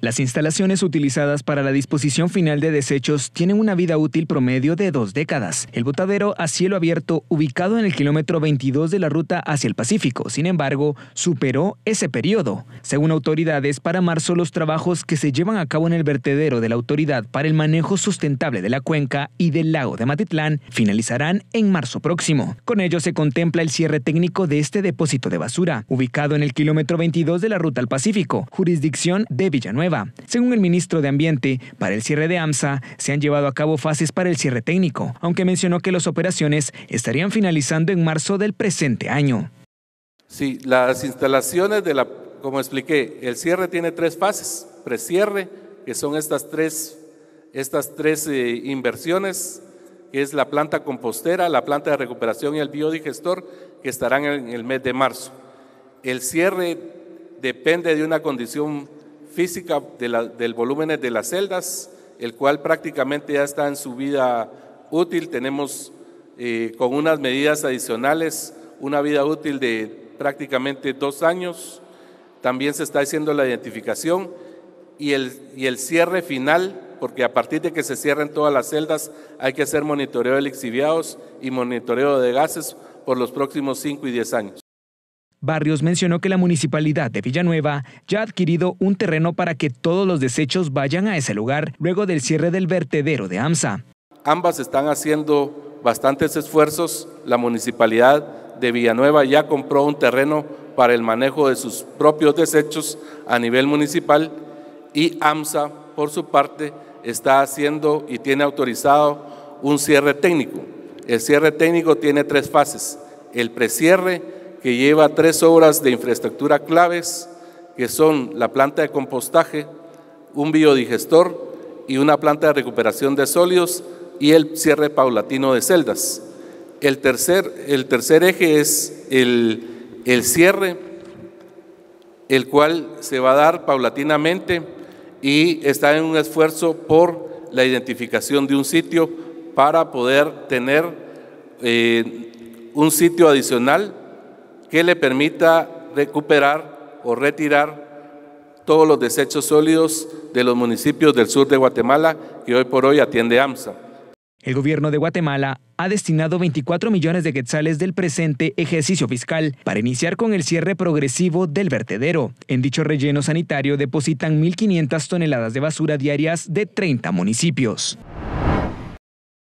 Las instalaciones utilizadas para la disposición final de desechos tienen una vida útil promedio de dos décadas. El botadero a cielo abierto, ubicado en el kilómetro 22 de la ruta hacia el Pacífico, sin embargo, superó ese periodo. Según autoridades, para marzo los trabajos que se llevan a cabo en el vertedero de la Autoridad para el Manejo Sustentable de la Cuenca y del Lago de Matitlán finalizarán en marzo próximo. Con ello se contempla el cierre técnico de este depósito de basura, ubicado en el kilómetro 22 de la ruta al Pacífico, jurisdicción de Villanueva. Según el ministro de Ambiente, para el cierre de AMSA se han llevado a cabo fases para el cierre técnico, aunque mencionó que las operaciones estarían finalizando en marzo del presente año. Sí, las instalaciones de la, como expliqué, el cierre tiene tres fases, precierre, que son estas tres, estas tres eh, inversiones, que es la planta compostera, la planta de recuperación y el biodigestor, que estarán en el mes de marzo. El cierre depende de una condición física de del volumen de las celdas, el cual prácticamente ya está en su vida útil. Tenemos eh, con unas medidas adicionales una vida útil de prácticamente dos años. También se está haciendo la identificación y el, y el cierre final porque a partir de que se cierren todas las celdas hay que hacer monitoreo de lixiviados y monitoreo de gases por los próximos cinco y diez años. Barrios mencionó que la municipalidad de Villanueva ya ha adquirido un terreno para que todos los desechos vayan a ese lugar luego del cierre del vertedero de AMSA. Ambas están haciendo bastantes esfuerzos. La municipalidad de Villanueva ya compró un terreno para el manejo de sus propios desechos a nivel municipal y AMSA, por su parte, está haciendo y tiene autorizado un cierre técnico. El cierre técnico tiene tres fases. El precierre, que lleva tres obras de infraestructura claves, que son la planta de compostaje, un biodigestor y una planta de recuperación de sólidos y el cierre paulatino de celdas. El tercer, el tercer eje es el, cierre, el cual se va a dar paulatinamente y está en un esfuerzo por la identificación de un sitio para poder tener eh, un sitio adicional que le permita recuperar o retirar todos los desechos sólidos de los municipios del sur de Guatemala que hoy por hoy atiende AMSA. El gobierno de Guatemala ha destinado 24 millones de quetzales del presente ejercicio fiscal para iniciar con el cierre progresivo del vertedero. En dicho relleno sanitario depositan 1.500 toneladas de basura diarias de 30 municipios.